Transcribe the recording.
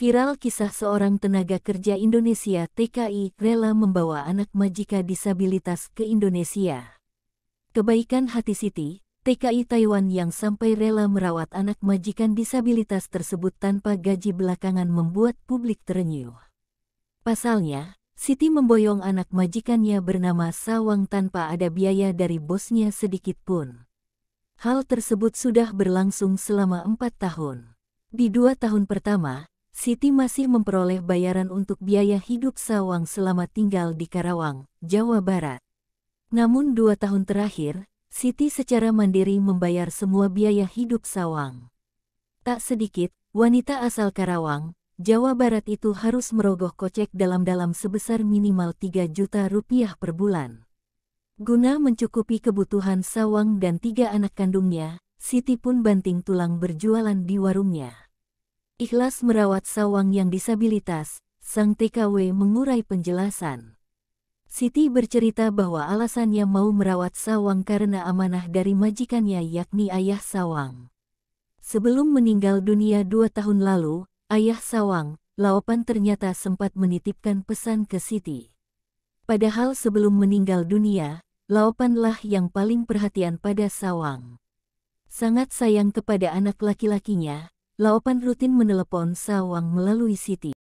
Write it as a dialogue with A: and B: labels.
A: Viral kisah seorang tenaga kerja Indonesia TKI rela membawa anak majika disabilitas ke Indonesia. Kebaikan hati Siti, TKI Taiwan yang sampai rela merawat anak majikan disabilitas tersebut tanpa gaji belakangan membuat publik terenyuh. Pasalnya, Siti memboyong anak majikannya bernama Sawang tanpa ada biaya dari bosnya sedikit pun. Hal tersebut sudah berlangsung selama empat tahun. Di dua tahun pertama, Siti masih memperoleh bayaran untuk biaya hidup Sawang selama tinggal di Karawang, Jawa Barat. Namun dua tahun terakhir, Siti secara mandiri membayar semua biaya hidup Sawang. Tak sedikit, wanita asal Karawang, Jawa Barat itu harus merogoh kocek dalam-dalam sebesar minimal 3 juta rupiah per bulan. Guna mencukupi kebutuhan Sawang dan tiga anak kandungnya, Siti pun banting tulang berjualan di warungnya. Ikhlas merawat sawang yang disabilitas, sang TKW mengurai penjelasan. Siti bercerita bahwa alasannya mau merawat Sawang karena amanah dari majikannya yakni ayah Sawang. Sebelum meninggal dunia dua tahun lalu, ayah Sawang, Lawapan ternyata sempat menitipkan pesan ke Siti. Padahal sebelum meninggal dunia, Lawapanlah yang paling perhatian pada Sawang. Sangat sayang kepada anak laki-lakinya, Laopan rutin menelepon Sawang melalui Siti.